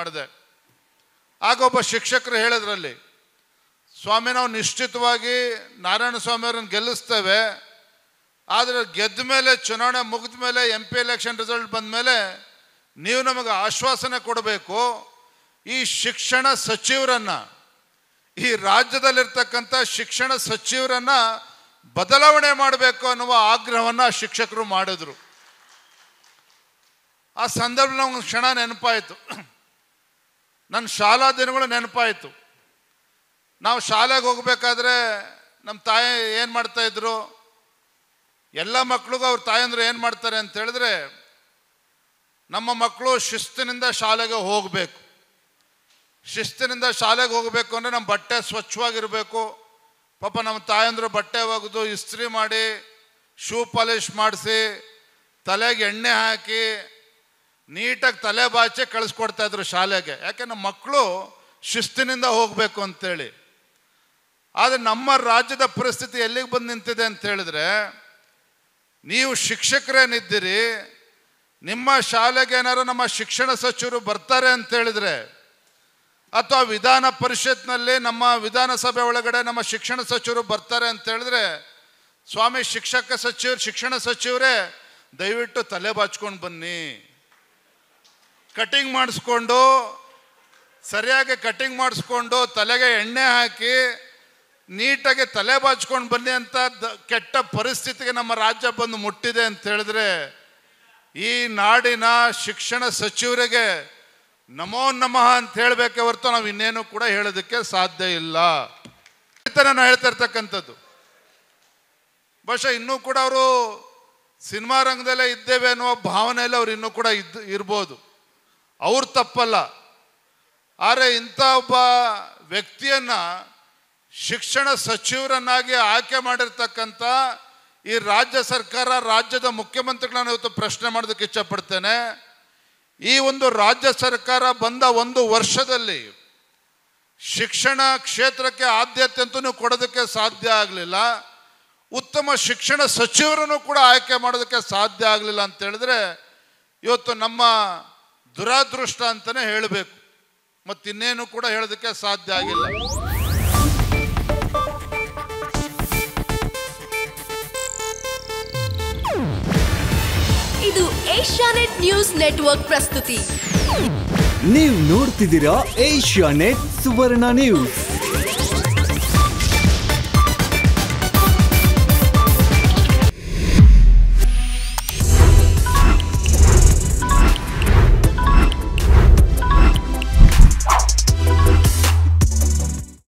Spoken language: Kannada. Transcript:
ಮಾಡಿದೆ ಆಗ ಒಬ್ಬ ಶಿಕ್ಷಕರು ಹೇಳಿದ್ರಲ್ಲಿ ಸ್ವಾಮಿ ನಾವು ನಿಶ್ಚಿತವಾಗಿ ನಾರಾಯಣ ಸ್ವಾಮಿ ಅವ್ರನ್ನ ಗೆಲ್ಲಿಸ್ತೇವೆ ಆದರೆ ಗೆದ್ದ ಮೇಲೆ ಚುನಾವಣೆ ಮುಗಿದ ಮೇಲೆ ಎಂ ಪಿ ಎಲೆಕ್ಷನ್ ರಿಸಲ್ಟ್ ಬಂದ ಮೇಲೆ ನೀವು ನಮಗೆ ಆಶ್ವಾಸನೆ ಕೊಡಬೇಕು ಈ ಶಿಕ್ಷಣ ಸಚಿವರನ್ನ ಈ ರಾಜ್ಯದಲ್ಲಿರ್ತಕ್ಕಂಥ ಶಿಕ್ಷಣ ಸಚಿವರನ್ನ ಬದಲಾವಣೆ ಮಾಡಬೇಕು ಅನ್ನುವ ಆಗ್ರಹವನ್ನ ಶಿಕ್ಷಕರು ಮಾಡಿದರು ಆ ಸಂದರ್ಭ ನಮ್ಗೆ ಕ್ಷಣ ನೆನಪಾಯಿತು ನನ್ನ ಶಾಲಾ ದಿನಗಳು ನೆನಪಾಯಿತು ನಾವು ಶಾಲೆಗೆ ಹೋಗಬೇಕಾದ್ರೆ ನಮ್ಮ ತಾಯಿ ಏನು ಮಾಡ್ತಾಯಿದ್ರು ಎಲ್ಲ ಮಕ್ಳಿಗೂ ಅವ್ರ ತಾಯಂದರು ಏನು ಮಾಡ್ತಾರೆ ಅಂತ ಹೇಳಿದ್ರೆ ನಮ್ಮ ಮಕ್ಕಳು ಶಿಸ್ತಿನಿಂದ ಶಾಲೆಗೆ ಹೋಗಬೇಕು ಶಿಸ್ತಿನಿಂದ ಶಾಲೆಗೆ ಹೋಗಬೇಕು ಅಂದರೆ ನಮ್ಮ ಬಟ್ಟೆ ಸ್ವಚ್ಛವಾಗಿರಬೇಕು ಪಾಪ ನಮ್ಮ ತಾಯಂದ್ರು ಬಟ್ಟೆ ಒಗೆದು ಇಸ್ತ್ರಿ ಮಾಡಿ ಶೂ ಪಾಲಿಶ್ ಮಾಡಿಸಿ ತಲೆಗೆ ಎಣ್ಣೆ ಹಾಕಿ ನೀಟಾಗಿ ತಲೆ ಬಾಚೆ ಕಳಿಸ್ಕೊಡ್ತಾ ಇದ್ರು ಶಾಲೆಗೆ ಯಾಕೆಂದ್ರೆ ಮಕ್ಕಳು ಶಿಸ್ತಿನಿಂದ ಹೋಗಬೇಕು ಅಂತೇಳಿ ಆದರೆ ನಮ್ಮ ರಾಜ್ಯದ ಪರಿಸ್ಥಿತಿ ಎಲ್ಲಿಗೆ ಬಂದು ನಿಂತಿದೆ ಅಂತ ಹೇಳಿದ್ರೆ ನೀವು ಶಿಕ್ಷಕರೇನಿದ್ದೀರಿ ನಿಮ್ಮ ಶಾಲೆಗೆ ಏನಾರು ನಮ್ಮ ಶಿಕ್ಷಣ ಸಚಿವರು ಬರ್ತಾರೆ ಅಂತ ಹೇಳಿದ್ರೆ ಅಥವಾ ವಿಧಾನ ಪರಿಷತ್ನಲ್ಲಿ ನಮ್ಮ ವಿಧಾನಸಭೆ ಒಳಗಡೆ ನಮ್ಮ ಶಿಕ್ಷಣ ಸಚಿವರು ಬರ್ತಾರೆ ಅಂತ ಹೇಳಿದ್ರೆ ಸ್ವಾಮಿ ಶಿಕ್ಷಕ ಸಚಿವರು ಶಿಕ್ಷಣ ಸಚಿವರೇ ದಯವಿಟ್ಟು ತಲೆ ಬಾಚ್ಕೊಂಡು ಬನ್ನಿ ಕಟಿಂಗ್ ಮಾಡಿಸ್ಕೊಂಡು ಸರಿಯಾಗಿ ಕಟಿಂಗ್ ಮಾಡಿಸ್ಕೊಂಡು ತಲೆಗೆ ಎಣ್ಣೆ ಹಾಕಿ ನೀಟಾಗಿ ತಲೆ ಬಾಚ್ಕೊಂಡು ಬನ್ನಿ ಅಂತ ಕೆಟ್ಟ ಪರಿಸ್ಥಿತಿಗೆ ನಮ್ಮ ರಾಜ್ಯ ಬಂದು ಮುಟ್ಟಿದೆ ಅಂತ ಹೇಳಿದ್ರೆ ಈ ನಾಡಿನ ಶಿಕ್ಷಣ ಸಚಿವರಿಗೆ ನಮೋ ನಮಃ ಅಂತ ಹೇಳಬೇಕೆ ಹೊರತು ನಾವು ಇನ್ನೇನು ಕೂಡ ಹೇಳೋದಕ್ಕೆ ಸಾಧ್ಯ ಇಲ್ಲ ನಾನು ಹೇಳ್ತಾ ಇರ್ತಕ್ಕಂಥದ್ದು ಬಹುಶಃ ಇನ್ನೂ ಕೂಡ ಅವರು ಸಿನಿಮಾ ರಂಗದಲ್ಲೇ ಇದ್ದೇವೆ ಅನ್ನುವ ಭಾವನೆಯಲ್ಲಿ ಅವ್ರು ಇನ್ನೂ ಕೂಡ ಇದ್ದು ಇರ್ಬೋದು ಅವ್ರು ತಪ್ಪಲ್ಲ ಆದರೆ ಇಂಥ ಒಬ್ಬ ವ್ಯಕ್ತಿಯನ್ನ ಶಿಕ್ಷಣ ಸಚಿವರನ್ನಾಗಿ ಆಯ್ಕೆ ಮಾಡಿರ್ತಕ್ಕಂಥ ಈ ರಾಜ್ಯ ಸರ್ಕಾರ ರಾಜ್ಯದ ಮುಖ್ಯಮಂತ್ರಿಗಳನ್ನ ಇವತ್ತು ಪ್ರಶ್ನೆ ಮಾಡೋದಕ್ಕೆ ಇಚ್ಛಪಡ್ತೇನೆ ಈ ಒಂದು ರಾಜ್ಯ ಸರ್ಕಾರ ಬಂದ ಒಂದು ವರ್ಷದಲ್ಲಿ ಶಿಕ್ಷಣ ಕ್ಷೇತ್ರಕ್ಕೆ ಆದ್ಯತೆ ಅಂತೂ ಕೊಡೋದಕ್ಕೆ ಸಾಧ್ಯ ಆಗಲಿಲ್ಲ ಉತ್ತಮ ಶಿಕ್ಷಣ ಸಚಿವರನ್ನು ಕೂಡ ಆಯ್ಕೆ ಮಾಡೋದಕ್ಕೆ ಸಾಧ್ಯ ಆಗಲಿಲ್ಲ ಅಂತ ಹೇಳಿದ್ರೆ ಇವತ್ತು ನಮ್ಮ ದುರಾದೃಷ್ಟ ಅಂತಲೇ ಹೇಳಬೇಕು ಮತ್ತಿನ್ನೇನು ಕೂಡ ಹೇಳೋದಕ್ಕೆ ಸಾಧ್ಯ ಆಗಿಲ್ಲ ಇದು ಏಷ್ಯಾನೆಟ್ ನ್ಯೂಸ್ ನೆಟ್ವರ್ಕ್ ಪ್ರಸ್ತುತಿ ನೀವು ನೋಡ್ತಿದ್ದೀರಾ ಏಷ್ಯಾನೆಟ್ ಸುವರ್ಣ ನ್ಯೂಸ್